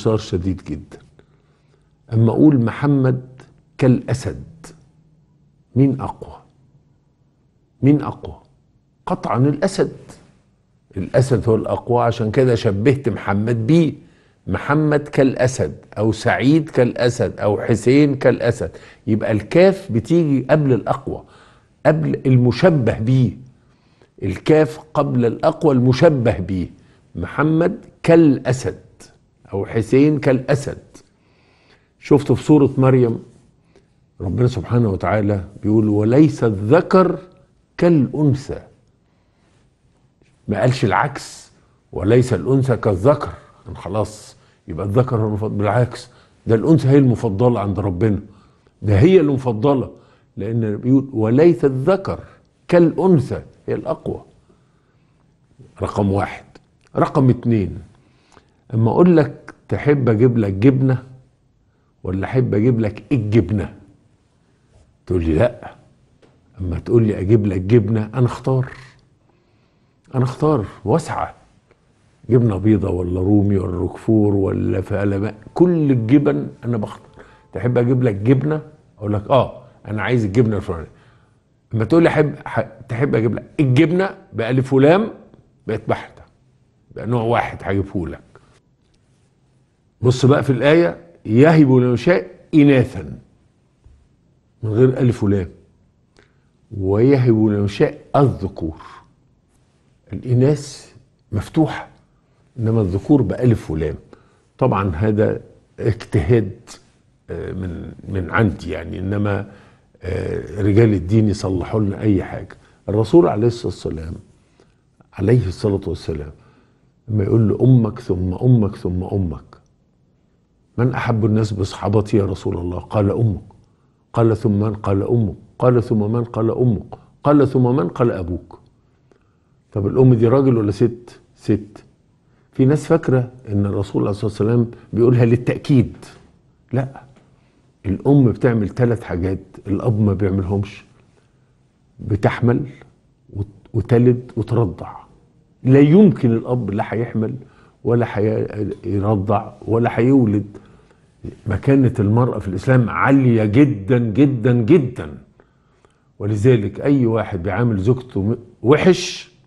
انتصار شديد جدا اما اقول محمد كالاسد مين اقوى مين اقوى قطعا الاسد الاسد هو الاقوى عشان كده شبهت محمد بيه محمد كالاسد او سعيد كالاسد او حسين كالاسد يبقى الكاف بتيجي قبل الاقوى قبل المشبه بيه الكاف قبل الاقوى المشبه بيه محمد كالاسد أو حسين كالأسد شفته في سورة مريم ربنا سبحانه وتعالى بيقول وليس الذكر كالأنثى ما قالش العكس وليس الأنثى كالذكر خلاص يبقى الذكر هو المفضل بالعكس ده الأنثى هي المفضلة عند ربنا ده هي المفضلة لأن بيقول وليس الذكر كالأنثى هي الأقوى رقم واحد رقم اتنين اما اقول لك تحب اجيب لك جبنه ولا احب اجيب لك الجبنه تقول لي لا اما تقول لي اجيب لك جبنه انا اختار انا اختار واسعه جبنه بيضه ولا رومي ولا روكفور ولا فلباء كل الجبن انا بختار تحب اجيب لك جبنه اقول لك اه انا عايز الجبنه الفلانيه اما تقول لي احب تحب اجيب لك الجبنه بالف ولام بقت بحته بقى نوع واحد هجيبه لك بص بقى في الآية يهب لمن إناثا من غير ألف ولام ويهب لمن الذكور الإناث مفتوحة إنما الذكور بألف ولام طبعا هذا اجتهاد آه، من من عندي يعني انما آه، رجال الدين يصلحوا لنا اي حاجه الرسول عليه الصلاه والسلام عليه الصلاه والسلام لما يقول له امك ثم امك ثم امك من أحب الناس بصحابتي يا رسول الله قال أمك قال ثم من قال أمك قال ثم من قال أمك قال ثم من قال أبوك طب الأم دي راجل ولا ست ست في ناس فاكرة إن الرسول عليه الصلاة والسلام بيقولها للتأكيد لا الأم بتعمل ثلاث حاجات الأب ما بيعملهمش بتحمل وتلد وترضع لا يمكن الأب لا هيحمل ولا هيرضع ولا هيولد مكانة المرأة في الإسلام عالية جدا جدا جدا ولذلك أي واحد بيعامل زوجته وحش